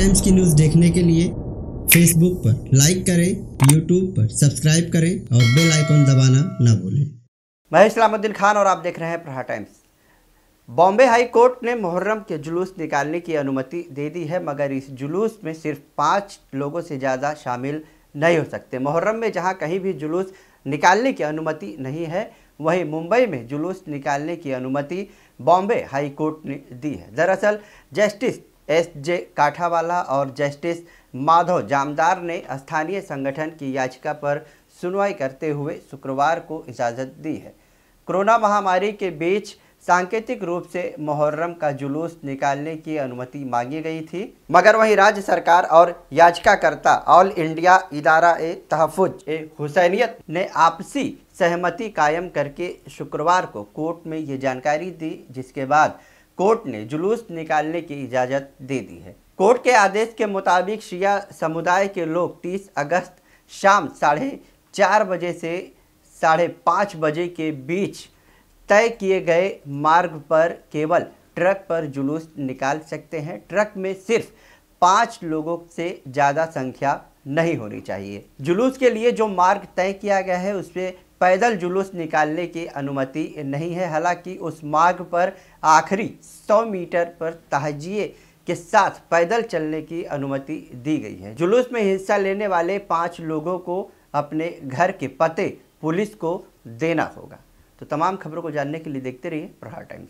times की news देखने के लिए फेसबुक पर लाइक करें यूट्यूब पर सब्सक्राइब करें और बेल आइकॉन दबाना ना भूलें मैं इस्लामुद्दीन खान और आप देख रहे हैं प्रहा टाइम्स बॉम्बे हाई कोर्ट ने मुहर्रम के जुलूस निकालने की अनुमति दे दी है मगर इस जुलूस में सिर्फ पाँच लोगों से ज़्यादा शामिल नहीं हो सकते मुहर्रम में जहाँ कहीं भी जुलूस निकालने की अनुमति नहीं है वहीं मुंबई में जुलूस निकालने की अनुमति बॉम्बे हाई कोर्ट ने दी है दरअसल जस्टिस एस जे काठावाला और जस्टिस माधव जामदार ने स्थानीय संगठन की याचिका पर सुनवाई करते हुए शुक्रवार को इजाज़त दी है कोरोना महामारी के बीच सांकेतिक रूप से मुहर्रम का जुलूस निकालने की अनुमति मांगी गई थी मगर वहीं राज्य सरकार और याचिकाकर्ता ऑल इंडिया इदारा ए तहफुज ए हुसैनियत ने आपसी सहमति कायम करके शुक्रवार को कोर्ट में ये जानकारी दी जिसके बाद कोर्ट ने जुलूस निकालने की इजाज़त दे दी है कोर्ट के आदेश के मुताबिक शिया समुदाय के लोग 30 अगस्त शाम साढ़े चार बजे से साढ़े पाँच बजे के बीच तय किए गए मार्ग पर केवल ट्रक पर जुलूस निकाल सकते हैं ट्रक में सिर्फ पाँच लोगों से ज़्यादा संख्या नहीं होनी चाहिए जुलूस के लिए जो मार्ग तय किया गया है उस पर पैदल जुलूस निकालने की अनुमति नहीं है हालांकि उस मार्ग पर आखिरी 100 मीटर पर तहजिए के साथ पैदल चलने की अनुमति दी गई है जुलूस में हिस्सा लेने वाले पाँच लोगों को अपने घर के पते पुलिस को देना होगा तो तमाम खबरों को जानने के लिए देखते रहिए प्रहार टाइम